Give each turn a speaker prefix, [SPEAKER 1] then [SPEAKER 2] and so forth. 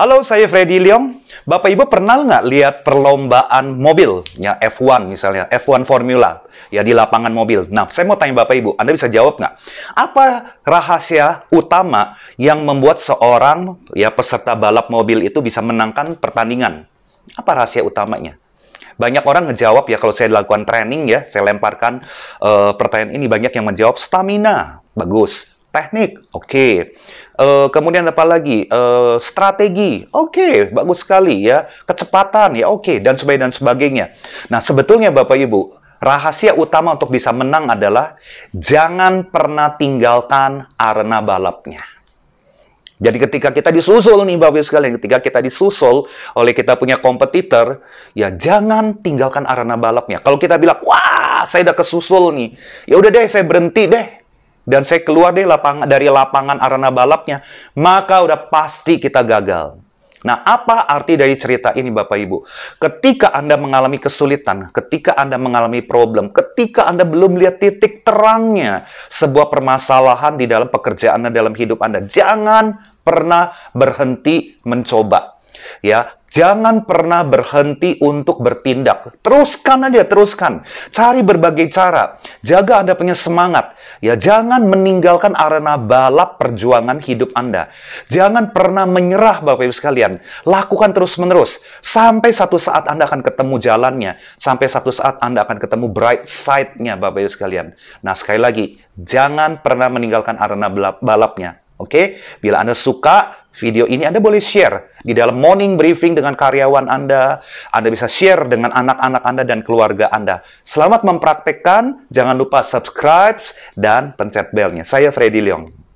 [SPEAKER 1] Halo, saya Freddy Leong. Bapak Ibu pernah nggak lihat perlombaan mobil, ya F1 misalnya, F1 Formula, ya di lapangan mobil. Nah, saya mau tanya Bapak Ibu, Anda bisa jawab nggak? Apa rahasia utama yang membuat seorang ya peserta balap mobil itu bisa menangkan pertandingan? Apa rahasia utamanya? Banyak orang ngejawab ya kalau saya lakukan training ya, saya lemparkan uh, pertanyaan ini banyak yang menjawab stamina, bagus. Teknik, oke. Okay. Uh, eh, kemudian apa lagi? Uh, strategi, oke, okay, bagus sekali ya. Kecepatan, ya oke, okay. dan sebagainya dan sebagainya. Nah, sebetulnya Bapak Ibu, rahasia utama untuk bisa menang adalah jangan pernah tinggalkan arena balapnya. Jadi ketika kita disusul nih Bapak Ibu sekalian, ketika kita disusul oleh kita punya kompetitor, ya jangan tinggalkan arena balapnya. Kalau kita bilang, wah saya udah kesusul nih, ya udah deh saya berhenti deh dan saya keluar deh lapangan dari lapangan arena balapnya, maka udah pasti kita gagal. Nah, apa arti dari cerita ini, Bapak Ibu? Ketika Anda mengalami kesulitan, ketika Anda mengalami problem, ketika Anda belum lihat titik terangnya sebuah permasalahan di dalam pekerjaan Anda, dalam hidup Anda, jangan pernah berhenti mencoba. Ya, Jangan pernah berhenti untuk bertindak. Teruskan aja, teruskan. Cari berbagai cara. Jaga Anda punya semangat. Ya, jangan meninggalkan arena balap perjuangan hidup Anda. Jangan pernah menyerah, Bapak Ibu sekalian. Lakukan terus-menerus sampai satu saat Anda akan ketemu jalannya, sampai satu saat Anda akan ketemu bright side-nya, Bapak Ibu sekalian. Nah, sekali lagi, jangan pernah meninggalkan arena balapnya. Oke, okay? bila Anda suka video ini, Anda boleh share di dalam morning briefing dengan karyawan Anda. Anda bisa share dengan anak-anak Anda dan keluarga Anda. Selamat mempraktekkan, jangan lupa subscribe dan pencet belnya. Saya Freddy Leong.